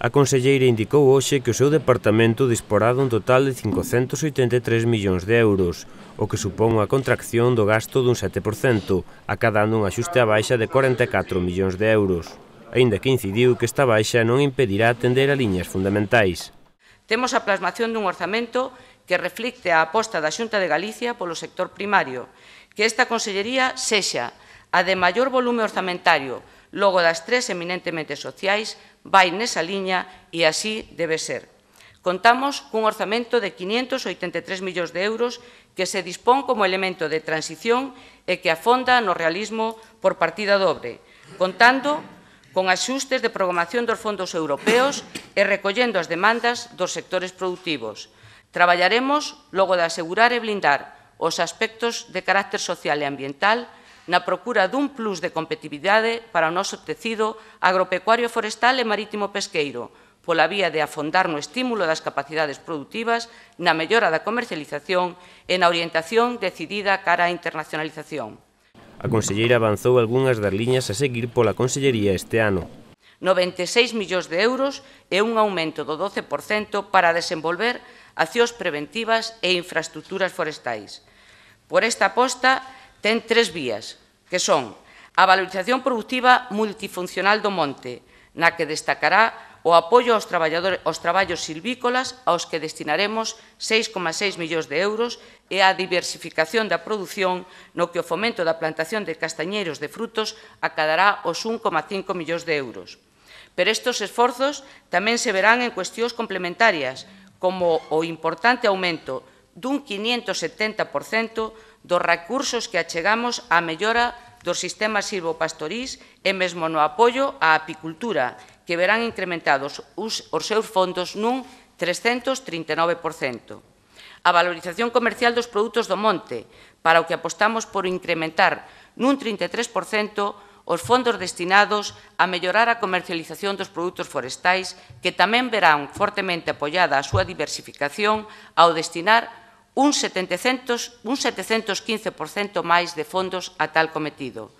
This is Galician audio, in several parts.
A conselleira indicou hoxe que o seu departamento disporá dun total de 583 millóns de euros, o que supón unha contracción do gasto dun 7%, acadando unha axuste a baixa de 44 millóns de euros. Aínda que incidiu que esta baixa non impedirá atender a liñas fundamentais. Temos a plasmación dun orzamento que reflicte a aposta da Xunta de Galicia polo sector primario, que esta consellería sexa a de maior volume orzamentario, logo das tres eminentemente sociais, vai nesa liña e así debe ser. Contamos cun orzamento de 583 millóns de euros que se dispón como elemento de transición e que afonda no realismo por partida dobre, contando con axustes de programación dos fondos europeos e recollendo as demandas dos sectores productivos. Traballaremos logo de asegurar e blindar os aspectos de carácter social e ambiental na procura dun plus de competitividade para o noso tecido agropecuario forestal e marítimo pesqueiro, pola vía de afondar no estímulo das capacidades productivas, na mellora da comercialización e na orientación decidida cara á internacionalización. A conselleira avanzou algunhas das liñas a seguir pola consellería este ano. 96 millóns de euros e un aumento do 12% para desenvolver accións preventivas e infraestructuras forestais. Por esta aposta, ten tres vías, que son a valorización productiva multifuncional do monte, na que destacará o apoio aos, traballadores, aos traballos silvícolas, aos que destinaremos 6,6 millóns de euros, e a diversificación da produción, no que o fomento da plantación de castañeiros de frutos acadará os 1,5 millóns de euros. Pero estes esforzos tamén se verán en cuestións complementarias, como o importante aumento dun 570% dos recursos que achegamos á mellora do sistema silvopastorís e mesmo no apoio á apicultura, que verán incrementados os, os seus fondos nun 339%. A valorización comercial dos produtos do monte, para o que apostamos por incrementar nun 33% os fondos destinados a mellorar a comercialización dos produtos forestais, que tamén verán fortemente apoiada a súa diversificación ao destinar un, 715% máis de fondos a tal cometido.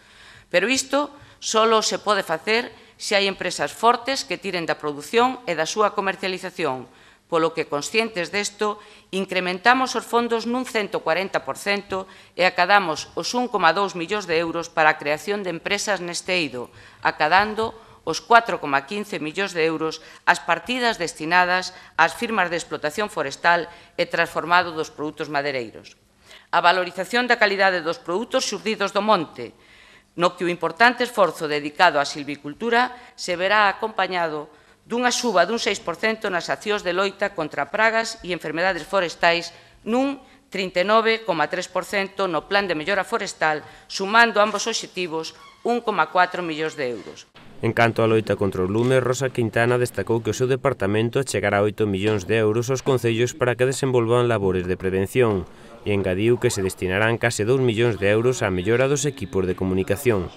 Pero isto só se pode facer se hai empresas fortes que tiren da produción e da súa comercialización, polo que conscientes desto, incrementamos os fondos nun 140% e acadamos os 1,2 millóns de euros para a creación de empresas neste eido, acadando os 4,15 millóns de euros as partidas destinadas ás firmas de explotación forestal e transformado dos produtos madeireiros. A valorización da calidade dos produtos xurdidos do monte, no que o importante esforzo dedicado á silvicultura se verá acompañado dunha suba dun 6% nas accións de loita contra pragas e enfermedades forestais nun 39,3% no plan de mellora forestal, sumando ambos obxectivos 1,4 millóns de euros. En canto á loita contra o lume, Rosa Quintana destacou que o seu departamento chegará a 8 millóns de euros aos concellos para que desenvolvan labores de prevención e engadiu que se destinarán case 2 millóns de euros á mellora dos equipos de comunicación.